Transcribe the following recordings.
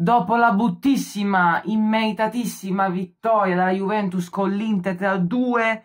Dopo la bruttissima, immeritatissima vittoria della Juventus con l'Inter 3-2,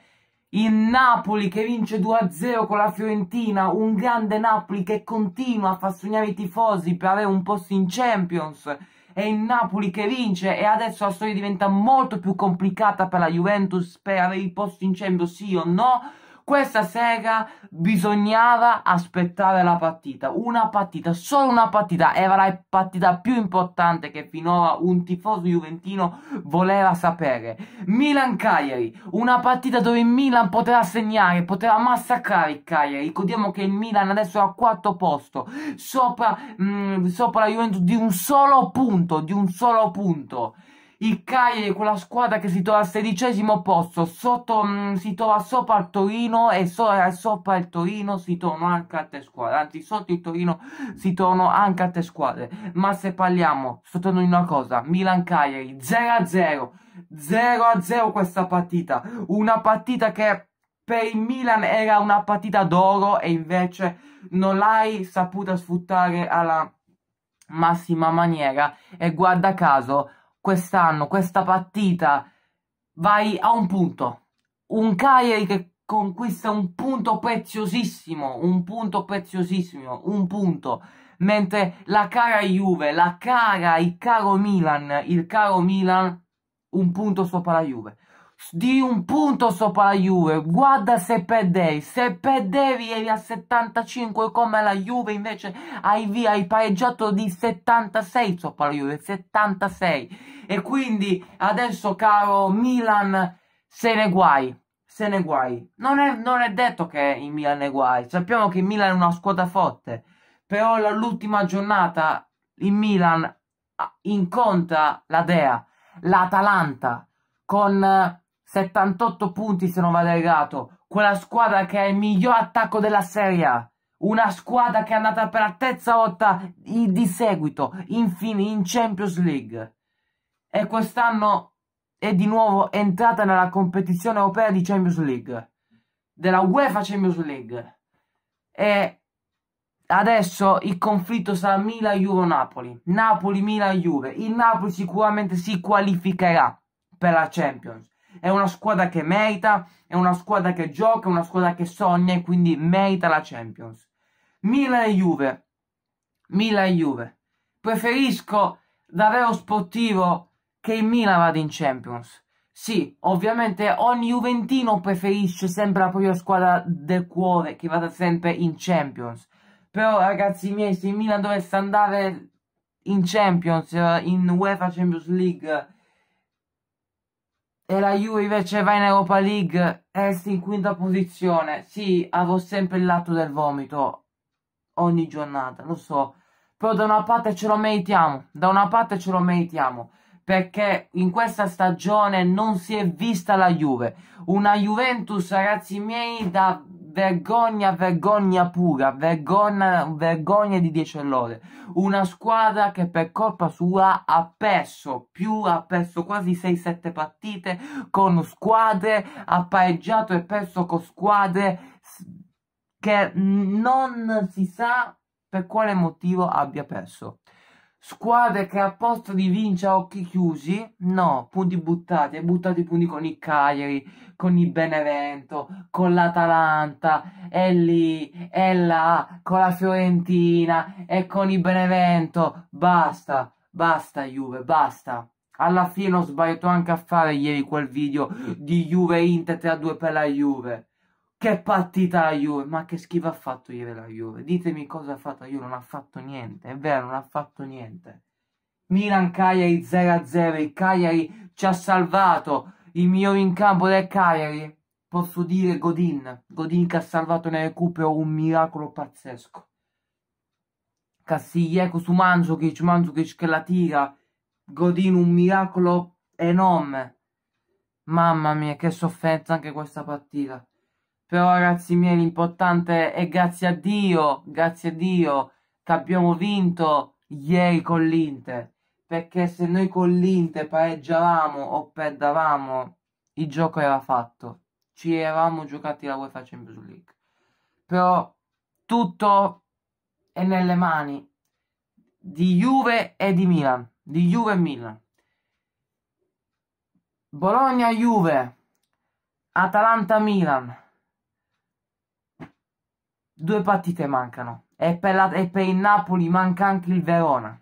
il Napoli che vince 2-0 con la Fiorentina, un grande Napoli che continua a far sognare i tifosi per avere un posto in Champions, è il Napoli che vince e adesso la storia diventa molto più complicata per la Juventus per avere il posto in Champions, sì o no? questa sera bisognava aspettare la partita, una partita, solo una partita, era la partita più importante che finora un tifoso juventino voleva sapere. Milan-Cagliari, una partita dove il Milan poteva segnare, poteva massacrare il Cagliari, ricordiamo che il Milan adesso è al quarto posto, sopra, mh, mm, sopra la Juventus di un solo punto, di un solo punto il Cagliari, quella squadra che si trova al sedicesimo posto, sotto, mm, si trova sopra il Torino e, so, eh, sopra il Torino si trovano anche altre squadre, anzi sotto il Torino si trovano anche altre squadre, ma se parliamo, sotto noi una cosa, Milan-Cagliari 0-0, 0-0 questa partita, una partita che per il Milan era una partita d'oro e invece non l'hai saputa sfruttare alla massima maniera e guarda caso quest'anno, questa partita, vai a un punto. Un Cagliari che conquista un punto preziosissimo, un punto preziosissimo, un punto. Mentre la cara Juve, la cara, il caro Milan, il caro Milan, un punto sopra la Juve di un punto sopra la Juve. Guarda se perdevi, se perdevi eri a 75 come la Juve, invece hai, via, hai pareggiato di 76 sopra la Juve, 76. E quindi adesso, caro Milan, se ne guai. Se ne guai. Non è, non è detto che il Milan è guai. Sappiamo che il Milan è una squadra forte. Però l'ultima giornata il Milan ah, incontra la Dea, l'Atalanta, con 78 punti se non vado errato, quella squadra che è il miglior attacco della Serie A, una squadra che è andata per la terza volta di seguito, infine in Champions League. E quest'anno è di nuovo entrata nella competizione europea di Champions League, della UEFA Champions League. E adesso il conflitto sarà Milan-Juve-Napoli, Napoli-Milan-Juve. Il Napoli sicuramente si qualificherà per la Champions è una squadra che merita, è una squadra che gioca, è una squadra che sogna e quindi merita la Champions. Milan e Juve. Milan e Juve. Preferisco davvero sportivo che il Milan vada in Champions. Sì, ovviamente ogni Juventino preferisce sempre la propria squadra del cuore che vada sempre in Champions. Però ragazzi miei, se il Milan dovesse andare in Champions, eh, in UEFA Champions League e la Juve invece va in Europa League, resta in quinta posizione. Sì, avevo sempre il lato del vomito ogni giornata, lo so. Però da una parte ce lo meritiamo, da una parte ce lo meritiamo. Perché in questa stagione non si è vista la Juve. Una Juventus, ragazzi miei, da vergogna, vergogna pura, vergogna, vergogna di 10 all'ora. Una squadra che per colpa sua ha perso più, ha perso quasi 6-7 partite con squadre, ha pareggiato e perso con squadre che non si sa per quale motivo abbia perso. Squadre che a posto di vince a occhi chiusi, no, punti buttati, hai buttato i punti con i Cagliari, con il Benevento, con l'Atalanta, è lì, è là, con la Fiorentina, e con il Benevento, basta, basta Juve, basta. Alla fine ho sbagliato anche a fare ieri quel video di Juve Inter 3-2 per la Juve. Che partita la Juve, ma che schifo ha fatto ieri la Juve. Ditemi cosa ha fatto la Juve, non ha fatto niente, è vero, non ha fatto niente. Milan Cagliari 0-0, il Cagliari ci ha salvato, il mio in campo del Cagliari. Posso dire Godin, Godin che ha salvato nel recupero un miracolo pazzesco. Castiglieco su Manzukic, Manzukic che la tira, Godin un miracolo enorme. Mamma mia, che sofferenza anche questa partita però ragazzi miei l'importante è grazie a Dio, grazie a Dio che abbiamo vinto ieri con l'Inter, perché se noi con l'Inter pareggiavamo o perdavamo, il gioco era fatto, ci eravamo giocati la UEFA Champions League. Però tutto è nelle mani di Juve e di Milan, di Juve e Milan. Bologna-Juve, Atalanta-Milan, due partite mancano e per, la, e per il Napoli manca anche il Verona.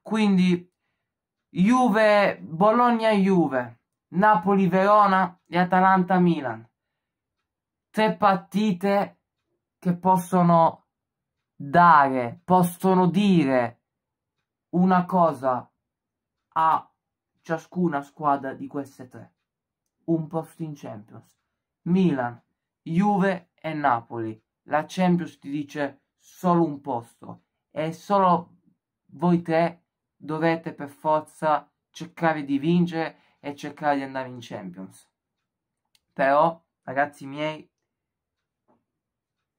Quindi Juve, Bologna-Juve, Napoli-Verona e Atalanta-Milan. Tre partite che possono dare, possono dire una cosa a ciascuna squadra di queste tre. Un posto in Champions. Milan, Juve e Napoli la Champions ti dice solo un posto e solo voi tre dovete per forza cercare di vincere e cercare di andare in Champions. Però, ragazzi miei,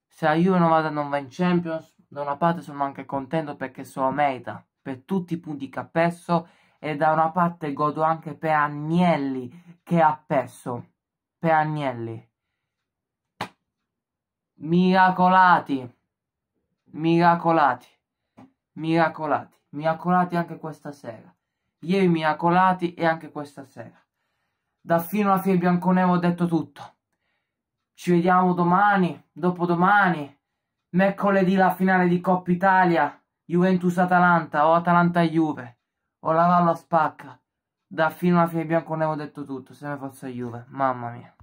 se la Juve non, vada, non va in Champions, da una parte sono anche contento perché sono lo merita, per tutti i punti che ha perso e da una parte godo anche per Agnelli che ha perso, per Agnelli Miracolati. Miracolati. Miracolati. Miracolati anche questa sera. Ieri miracolati e anche questa sera. Da fino alla fine bianconero ho detto tutto. Ci vediamo domani, dopodomani. Mercoledì la finale di Coppa Italia. Juventus-Atalanta o Atalanta-Juve. O la Vallo spacca. Da fino alla fine bianconero ho detto tutto. Se ne fosse Juve, mamma mia.